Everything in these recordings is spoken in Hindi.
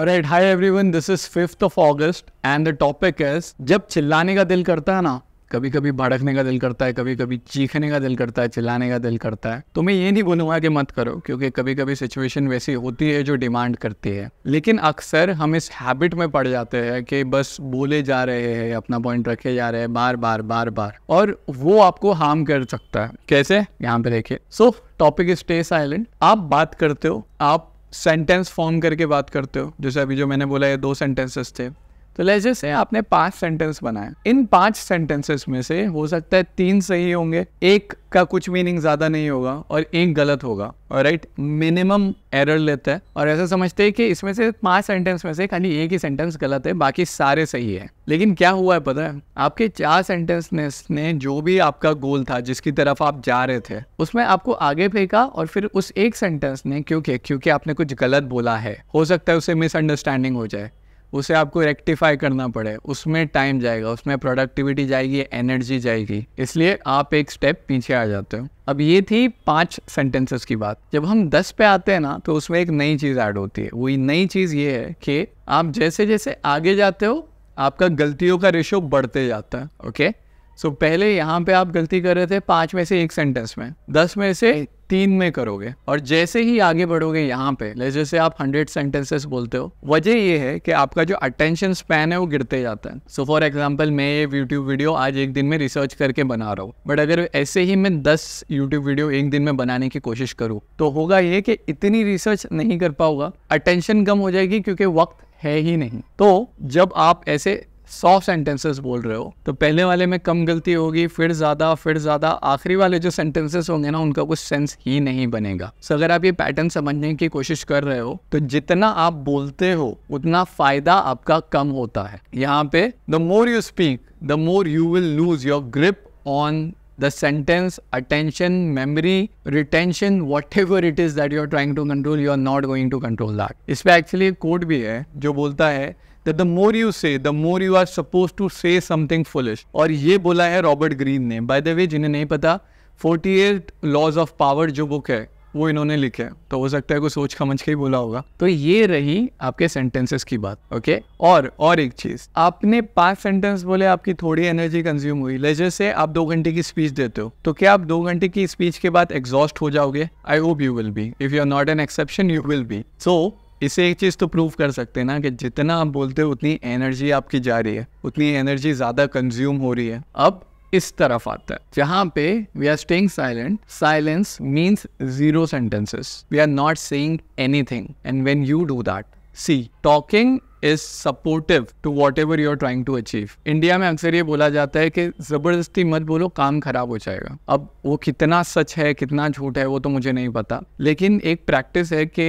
Alright, hi everyone. This is 5th of August and the topic is जब चिल्लाने का दिल करता है ना कभी कभी भड़कने का दिल करता है कभी कभी चीखने का दिल करता है चिल्लाने का दिल करता है तो मैं ये नहीं बोलूंगा कि मत करो क्योंकि कभी कभी सिचुएशन वैसी होती है जो डिमांड करती है लेकिन अक्सर हम इस हैबिट में पड़ जाते हैं कि बस बोले जा रहे हैं अपना पॉइंट रखे जा रहे हैं बार बार बार बार और वो आपको हार्म कर सकता है कैसे यहाँ पे देखिए सो टॉपिक स्टे साइलेंट आप बात करते हो आप सेंटेंस फॉर्म करके बात करते हो जैसे अभी जो मैंने बोला ये दो सेंटेंसेस थे तो लेजे से आपने पांच सेंटेंस बनाए इन पांच सेंटेंसेस में से हो सकता है तीन सही होंगे एक का कुछ मीनिंग ज़्यादा नहीं होगा और एक गलत होगा और राइट मिनिमम एरर लेता है और ऐसा समझते हैं कि इसमें से पांच सेंटेंस में से खाली एक ही सेंटेंस गलत है बाकी सारे सही है लेकिन क्या हुआ है पता है आपके चार सेंटेंस ने जो भी आपका गोल था जिसकी तरफ आप जा रहे थे उसमें आपको आगे फेंका और फिर उस एक सेंटेंस ने क्योंकि क्योंकि आपने कुछ गलत बोला है हो सकता है उसे मिसअंडरस्टैंडिंग हो जाए उसे आपको रेक्टिफाई करना पड़े उसमें टाइम जाएगा उसमें प्रोडक्टिविटी जाएगी एनर्जी जाएगी इसलिए आप एक स्टेप पीछे आ जाते हो अब ये थी पांच सेंटेंसेस की बात जब हम दस पे आते हैं ना तो उसमें एक नई चीज़ ऐड होती है वही नई चीज़ ये है कि आप जैसे जैसे आगे जाते हो आपका गलतियों का रेशो बढ़ते जाता है ओके सो so, पहले यहाँ पे आप गलती कर रहे थे पांच में से एक सेंटेंस में दस में से तीन में करोगे और जैसे ही आगे बढ़ोगे यहाँ पे जैसे आप हंड्रेड सेंटेंसेस बोलते हो वजह ये है कि आपका जो अटेंशन स्पैन है वो गिरते जाता है सो फॉर एग्जाम्पल मैं ये यूट्यूब वीडियो आज एक दिन में रिसर्च करके बना रहा हूँ बट अगर ऐसे ही मैं दस यूट्यूब वीडियो एक दिन में बनाने की कोशिश करूँ तो होगा ये कि इतनी रिसर्च नहीं कर पाऊंगा अटेंशन कम हो जाएगी क्योंकि वक्त है ही नहीं तो जब आप ऐसे सौ सेंटेंसेस बोल रहे हो तो पहले वाले में कम गलती होगी फिर ज़्यादा फिर ज़्यादा आखिरी वाले जो सेंटेंसेस होंगे ना उनका कुछ सेंस ही नहीं बनेगा सो अगर आप ये पैटर्न समझने की कोशिश कर रहे हो तो जितना आप बोलते हो उतना फ़ायदा आपका कम होता है यहाँ पे the more you speak the more you will lose your grip on the sentence, attention, memory, retention, whatever it is that you are trying to control, you are not going to control that. इस पर एक्चुअली एक quote भी है जो बोलता है that the more you say, the more you are supposed to say something foolish. और ये बोला है रॉबर्ट ग्रीन ने बाय द वे जिन्हें नहीं पता forty eight laws of power जो बुक है वो इन्होंने लिखे हैं तो हो सकता है कोई सोच समझ के ही बोला होगा तो ये रही आपके सेंटेंसेस की बात ओके और और एक चीज आपने पांच सेंटेंस बोले आपकी थोड़ी एनर्जी कंज्यूम हुई लेजर से आप दो घंटे की स्पीच देते हो तो क्या आप दो घंटे की स्पीच के बाद एग्जॉस्ट हो जाओगे I hope you will be if you are not an exception you will be so इसे एक चीज़ तो प्रूव कर सकते हैं ना कि जितना आप बोलते हो उतनी एनर्जी आपकी जा रही है उतनी एनर्जी ज़्यादा कंज्यूम हो रही है अब इस तरफ आता है जहाँ पे we are staying silent silence means zero sentences we are not saying anything and when you do that see talking is supportive to whatever you are trying to achieve India में अक्सर ये बोला जाता है कि जबरदस्ती मत बोलो काम खराब हो जाएगा अब वो कितना सच है कितना झूठ है वो तो मुझे नहीं पता लेकिन एक प्रैक्टिस है कि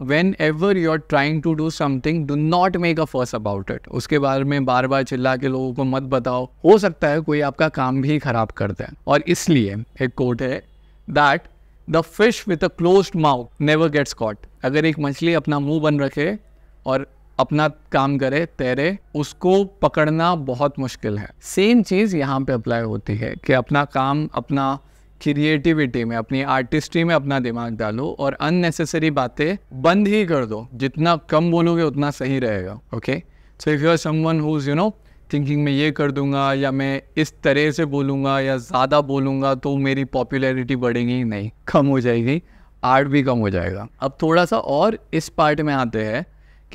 whenever you are trying to do something do not make a fuss about it उसके बारे में बार बार चिल्ला के लोगों को मत बताओ हो सकता है कोई आपका काम भी खराब कर दे और इसलिए एक कोट है that the fish with a close mouth never gets caught अगर एक मछली अपना मुंह बन रखे और अपना काम करे तैरे उसको पकड़ना बहुत मुश्किल है सेम चीज़ यहाँ पे अप्लाई होती है कि अपना काम अपना क्रिएटिविटी में अपनी आर्टिस्ट्री में अपना दिमाग डालो और अननेसेसरी बातें बंद ही कर दो जितना कम बोलोगे उतना सही रहेगा okay so if you are someone whose you know thinking मैं ये कर दूंगा या मैं इस तरह से बोलूँगा या ज़्यादा बोलूँगा तो मेरी पॉपुलैरिटी बढ़ेगी नहीं कम हो जाएगी आर्ट भी कम हो जाएगा अब थोड़ा सा और इस पार्ट में आते हैं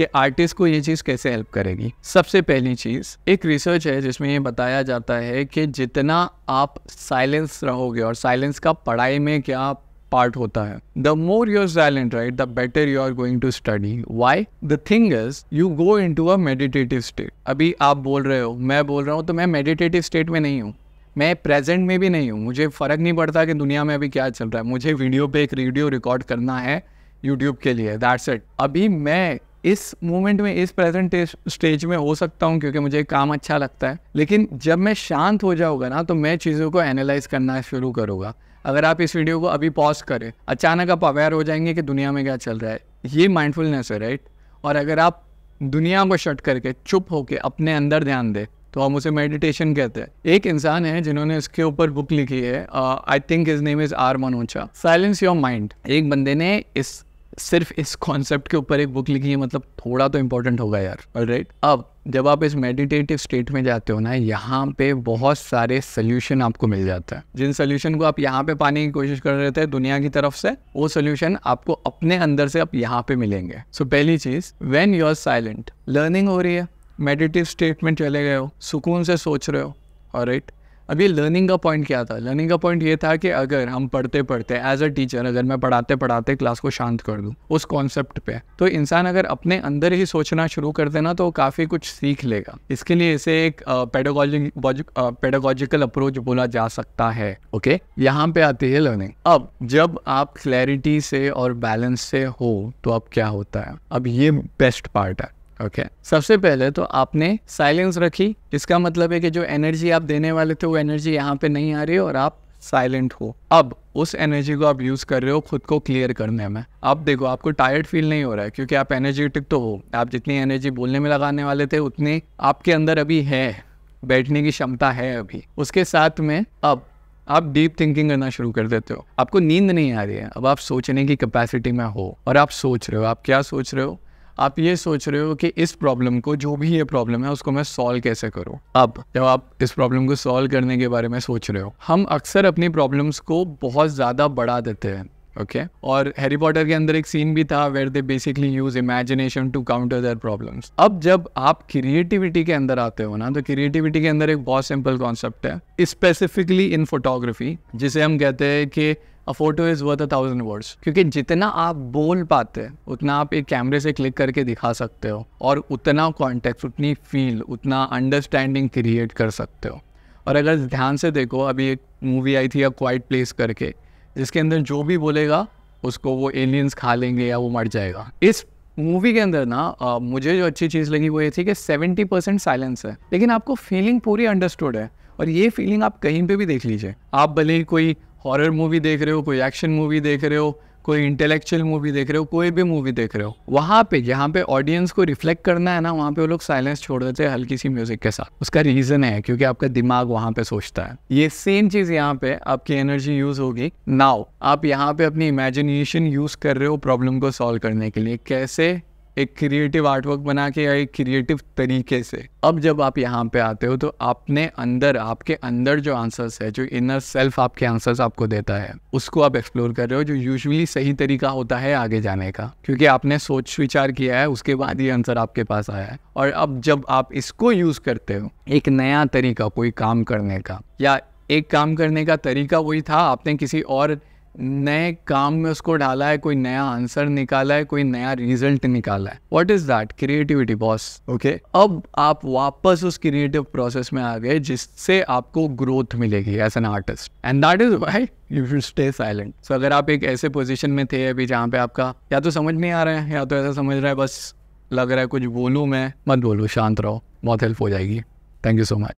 कि आर्टिस्ट को ये चीज़ कैसे हेल्प करेगी सबसे पहली चीज़ एक रिसर्च है जिसमें ये बताया जाता है कि जितना आप साइलेंस रहोगे और साइलेंस का पढ़ाई में क्या पार्ट होता है the more you're silent right the better you are going to study why the thing is you go into a meditative state अभी आप बोल रहे हो मैं बोल रहा हूँ तो मैं मेडिटेटिव स्टेट में नहीं हूँ मैं प्रेजेंट में भी नहीं हूँ मुझे फ़र्क नहीं पड़ता कि दुनिया में अभी क्या चल रहा है मुझे वीडियो पे एक रेडियो रिकॉर्ड करना है यूट्यूब के लिए दैट्स इट अभी मैं इस मोमेंट में इस प्रेजेंट स्टेज में हो सकता हूँ क्योंकि मुझे काम अच्छा लगता है लेकिन जब मैं शांत हो जाऊँगा ना तो मैं चीज़ों को एनालाइज करना शुरू करूँगा अगर आप इस वीडियो को अभी पॉज करें अचानक आप अवेयर हो जाएंगे कि दुनिया में क्या चल रहा है ये माइंडफुलनेस है राइट और अगर आप दुनिया को शट करके चुप होके अपने अंदर ध्यान दें तो हम उसे मेडिटेशन कहते हैं एक इंसान है जिन्होंने इसके ऊपर बुक लिखी है I think is name is R Manocha silence your mind एक बंदे ने इस सिर्फ इस कॉन्सेप्ट के ऊपर एक बुक लिखी है मतलब थोड़ा तो इम्पोर्टेंट होगा यार राइट अब जब आप इस मेडिटेटिव स्टेट में जाते हो ना यहाँ पे बहुत सारे सोल्यूशन आपको मिल जाता है जिन सोल्यूशन को आप यहाँ पे पाने की कोशिश कर रहे थे दुनिया की तरफ से वो सोल्यूशन आपको अपने अंदर से आप यहाँ पे मिलेंगे सो so, पहली चीज when you are silent learning हो रही है मेडिटेटिव स्टेट में चले गए हो सुकून से सोच रहे हो और राइट अब ये लर्निंग का पॉइंट क्या था लर्निंग का पॉइंट ये था कि अगर हम पढ़ते पढ़ते एज अ टीचर अगर मैं पढ़ाते पढ़ाते क्लास को शांत कर दूँ उस कॉन्सेप्ट पे तो इंसान अगर अपने अंदर ही सोचना शुरू कर देना तो काफ़ी कुछ सीख लेगा इसके लिए इसे एक पेडोलॉजिक पेडोलॉजिकल अप्रोच बोला जा सकता है ओके यहाँ पे आती है लर्निंग अब जब आप क्लैरिटी से और बैलेंस से हो तो अब क्या होता है अब ये बेस्ट पार्ट है ओके okay. सबसे पहले तो आपने साइलेंस रखी इसका मतलब है कि जो एनर्जी आप देने वाले थे वो एनर्जी यहाँ पे नहीं आ रही और आप साइलेंट हो अब उस एनर्जी को आप यूज़ कर रहे हो खुद को क्लियर करने में अब देखो आपको टायर्ड फील नहीं हो रहा है क्योंकि आप एनर्जेटिक तो हो आप जितनी एनर्जी बोलने में लगाने वाले थे उतनी आपके अंदर अभी है बैठने की क्षमता है अभी उसके साथ में अब आप डीप थिंकिंग करना शुरू कर देते हो आपको नींद नहीं आ रही है अब आप सोचने की कैपेसिटी में हो और आप सोच रहे हो आप क्या सोच रहे हो आप ये सोच रहे हो कि इस प्रॉब्लम को जो भी ये प्रॉब्लम है उसको मैं सॉल्व कैसे करूं अब जब आप इस प्रॉब्लम को सॉल्व करने के बारे में सोच रहे हो हम अक्सर अपनी प्रॉब्लम्स को बहुत ज़्यादा बढ़ा देते हैं ओके okay? और हैरी पॉटर के अंदर एक सीन भी था where they basically use imagination to counter their problems अब जब आप क्रिएटिविटी के अंदर आते हो ना तो क्रिएटिविटी के अंदर एक बहुत सिंपल कॉन्सेप्ट है स्पेसिफिकली इन फोटोग्राफी जिसे हम कहते हैं कि a photo is worth a thousand words क्योंकि जितना आप बोल पाते हैं उतना आप एक कैमरे से क्लिक करके दिखा सकते हो और उतना कॉन्टेक्ट उतनी फील उतना अंडरस्टैंडिंग क्रिएट कर सकते हो और अगर ध्यान से देखो अभी एक मूवी आई थी अ क्वाइट प्लेस करके जिसके अंदर जो भी बोलेगा उसको वो एलियंस खा लेंगे या वो मर जाएगा इस मूवी के अंदर ना आ, मुझे जो अच्छी चीज़ लगी वो ये थी कि सेवेंटी परसेंट साइलेंस है लेकिन आपको फीलिंग पूरी अंडरस्टूड है और ये फीलिंग आप कहीं पे भी देख लीजिए आप भले ही कोई हॉरर मूवी देख रहे हो कोई एक्शन मूवी देख रहे हो कोई इंटेलेक्चुअल मूवी देख रहे हो कोई भी मूवी देख रहे हो वहाँ पे जहाँ पे ऑडियंस को रिफ्लेक्ट करना है ना वहाँ पे वो लोग साइलेंस छोड़ देते हैं हल्की सी म्यूजिक के साथ उसका रीजन है क्योंकि आपका दिमाग वहाँ पे सोचता है ये सेम चीज यहाँ पे आपकी एनर्जी यूज होगी नाउ आप यहाँ पे अपनी इमेजिनेशन यूज कर रहे हो प्रॉब्लम को सॉल्व करने के लिए कैसे एक क्रिएटिव आर्टवर्क बना के या एक क्रिएटिव तरीके से अब जब आप यहाँ पे आते हो तो आपने अंदर आपके अंदर जो आंसर्स है जो इनर सेल्फ आपके आंसर्स आपको देता है उसको आप एक्सप्लोर कर रहे हो जो यूजुअली सही तरीका होता है आगे जाने का क्योंकि आपने सोच विचार किया है उसके बाद ही आंसर आपके पास आया है और अब जब आप इसको यूज़ करते हो एक नया तरीका कोई काम करने का या एक काम करने का तरीका वही था आपने किसी और नए काम में उसको डाला है कोई नया आंसर निकाला है कोई नया रिजल्ट निकाला है what is that creativity boss okay अब आप वापस उस क्रिएटिव प्रोसेस में आ गए जिससे आपको ग्रोथ मिलेगी as an artist and that is why you should stay silent so अगर आप एक ऐसे पोजिशन में थे अभी जहाँ पे आपका या तो समझ नहीं आ रहा है या तो ऐसा समझ रहा है बस लग रहा है कुछ बोलूँ मैं मत बोलूँ शांत रहो बहुत हेल्प हो जाएगी थैंक यू सो मच